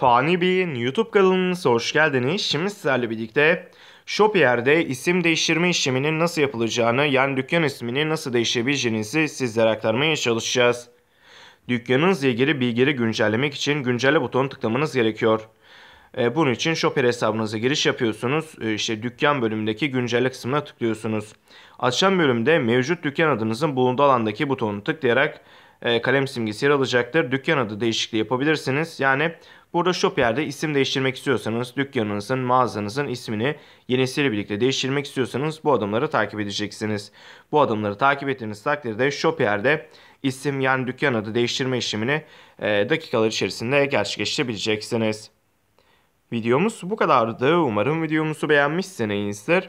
Fani Bey'in YouTube kanalınıza hoş geldiniz. Şimdi sizlerle birlikte Shopier'de isim değiştirme işleminin nasıl yapılacağını yani dükkan ismini nasıl değiştirebileceğinizi sizlere aktarmaya çalışacağız. Dükkanınızla ilgili bilgileri güncellemek için güncelle butonu tıklamanız gerekiyor. E, bunun için Shoper hesabınıza giriş yapıyorsunuz. E, işte dükkan bölümündeki güncelle kısmına tıklıyorsunuz. Açan bölümde mevcut dükkan adınızın bulunduğu alandaki butonu tıklayarak e, kalem simgesi yer alacaktır. Dükkan adı değişikliği yapabilirsiniz. Yani burada Shopier'de isim değiştirmek istiyorsanız dükkanınızın, mağazanızın ismini yenisiyle birlikte değiştirmek istiyorsanız bu adımları takip edeceksiniz. Bu adımları takip ettiğiniz takdirde Shopier'de isim yani dükkan adı değiştirme işlemini e, dakikalar içerisinde gerçekleştirebileceksiniz. Videomuz bu kadardı. Umarım videomuzu beğenmişsinizdir.